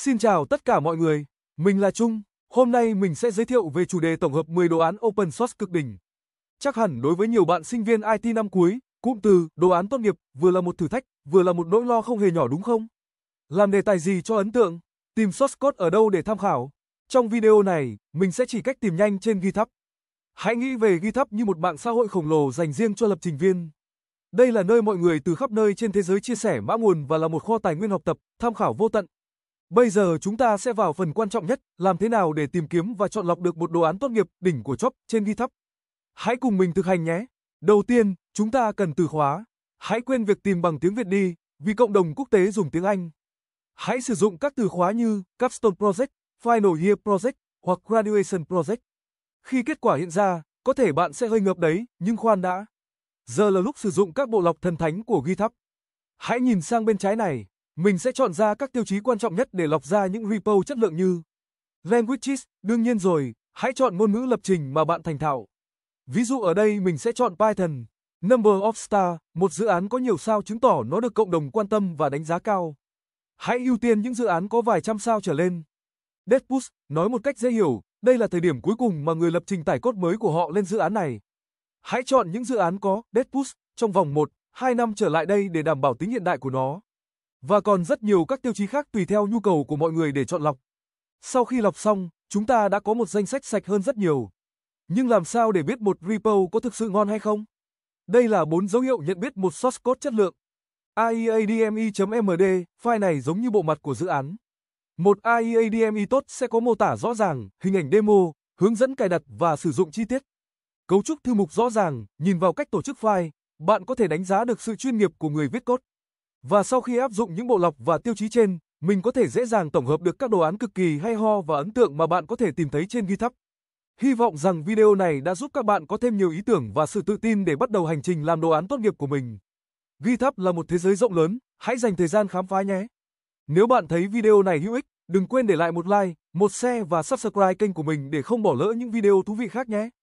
Xin chào tất cả mọi người, mình là Trung. Hôm nay mình sẽ giới thiệu về chủ đề tổng hợp 10 đồ án open source cực đỉnh. Chắc hẳn đối với nhiều bạn sinh viên IT năm cuối, cụm từ đồ án tốt nghiệp vừa là một thử thách, vừa là một nỗi lo không hề nhỏ đúng không? Làm đề tài gì cho ấn tượng? Tìm source code ở đâu để tham khảo? Trong video này, mình sẽ chỉ cách tìm nhanh trên GitHub. Hãy nghĩ về GitHub như một mạng xã hội khổng lồ dành riêng cho lập trình viên. Đây là nơi mọi người từ khắp nơi trên thế giới chia sẻ mã nguồn và là một kho tài nguyên học tập, tham khảo vô tận. Bây giờ chúng ta sẽ vào phần quan trọng nhất, làm thế nào để tìm kiếm và chọn lọc được một đồ án tốt nghiệp đỉnh của job trên GitHub. Hãy cùng mình thực hành nhé. Đầu tiên, chúng ta cần từ khóa. Hãy quên việc tìm bằng tiếng Việt đi, vì cộng đồng quốc tế dùng tiếng Anh. Hãy sử dụng các từ khóa như Capstone Project, Final Year Project hoặc Graduation Project. Khi kết quả hiện ra, có thể bạn sẽ hơi ngợp đấy, nhưng khoan đã. Giờ là lúc sử dụng các bộ lọc thần thánh của GitHub. Hãy nhìn sang bên trái này. Mình sẽ chọn ra các tiêu chí quan trọng nhất để lọc ra những repo chất lượng như Languages, đương nhiên rồi, hãy chọn ngôn ngữ lập trình mà bạn thành thạo. Ví dụ ở đây mình sẽ chọn Python. Number of Star, một dự án có nhiều sao chứng tỏ nó được cộng đồng quan tâm và đánh giá cao. Hãy ưu tiên những dự án có vài trăm sao trở lên. deadpool, nói một cách dễ hiểu, đây là thời điểm cuối cùng mà người lập trình tải cốt mới của họ lên dự án này. Hãy chọn những dự án có deadpool trong vòng 1, 2 năm trở lại đây để đảm bảo tính hiện đại của nó. Và còn rất nhiều các tiêu chí khác tùy theo nhu cầu của mọi người để chọn lọc. Sau khi lọc xong, chúng ta đã có một danh sách sạch hơn rất nhiều. Nhưng làm sao để biết một repo có thực sự ngon hay không? Đây là bốn dấu hiệu nhận biết một source code chất lượng. AIADME.md, file này giống như bộ mặt của dự án. Một AIADME tốt sẽ có mô tả rõ ràng, hình ảnh demo, hướng dẫn cài đặt và sử dụng chi tiết. Cấu trúc thư mục rõ ràng, nhìn vào cách tổ chức file, bạn có thể đánh giá được sự chuyên nghiệp của người viết code. Và sau khi áp dụng những bộ lọc và tiêu chí trên, mình có thể dễ dàng tổng hợp được các đồ án cực kỳ hay ho và ấn tượng mà bạn có thể tìm thấy trên GitHub. Hy vọng rằng video này đã giúp các bạn có thêm nhiều ý tưởng và sự tự tin để bắt đầu hành trình làm đồ án tốt nghiệp của mình. GitHub là một thế giới rộng lớn, hãy dành thời gian khám phá nhé. Nếu bạn thấy video này hữu ích, đừng quên để lại một like, một share và subscribe kênh của mình để không bỏ lỡ những video thú vị khác nhé.